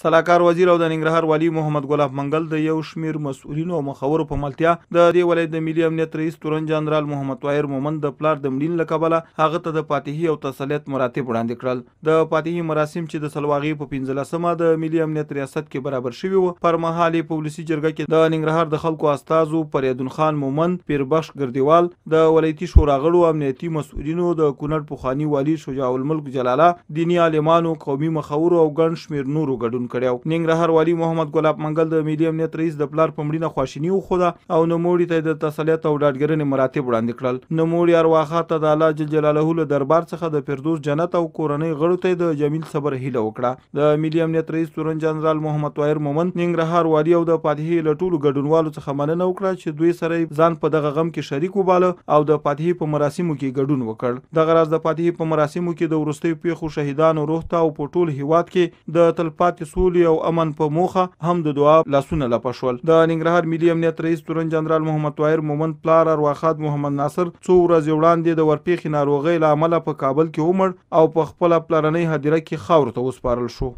سلاکار وزیر او د ننګرهار والی محمد ګلاب منګل د یو شمیر مسؤلینو او مخورو په ملتیا د دې ولایت د ملي امنیت رئیس تورن جنرال محمد طاهر مومن د پلار د مړین لکبله هغه ته د فاتحي او تسلیت مراتب وړاندې کړل د فاتحي مراسم چې د سلواغي په 15مه د ملي امنیت ریاست کې برابر شوی وو پر مهال پولیسي جرګه کې د ننګرهار د خلکو استادو پریدون خان مومن پیربخش ګردیوال د ولایتي شورا غړو امنیتي مسؤلینو د کونړ پوخانی والی شجاع الملک جلاله دینی عالمانو قومي مخورو او ګڼ شمیر نورو ګډون کړیو ننګرهار والی محمد ګلاب منګل د ملي امنیت رئیس د پلار پمړینه خواشینی وخوده او نوموړي ته د تسلیت او ډاډګرنې مراتب وړاندې کړل نوموړي ارواحا ته د الله جل جلاله له دربار څخه د فردوس جنت او کورنۍ غړو ته د جمیل صبر هیله وکړه د ملي امنیت رئیس تورن جنرال محمد طاهر مومند ننګرهار والی او د فاتحې له ټولو ګډونوالو څخه مننه وکړه چې دوی سره ځان په دغه غم کې شریک وباله او د فاتحې په مراسمو کې ګډون وکړ دغه راز د فاتحې په مراسمو کې د ورستۍ پیښو شهیدانو روح ته او په ټول هیواد کې د تلپاتې سولې او امن په موخه هم د دعا لاسونه لپښول د ننګرهار ملي امنیت رئیس تورن جنرال محمد طاهر مومند پلار ارواخاد محمد ناصر څو ورځې وړاندې د ورپېښې ناروغۍ له امله په کابل کې ومړ او په خپله پلارنۍ هدیره کې خاورو ته وسپارل شو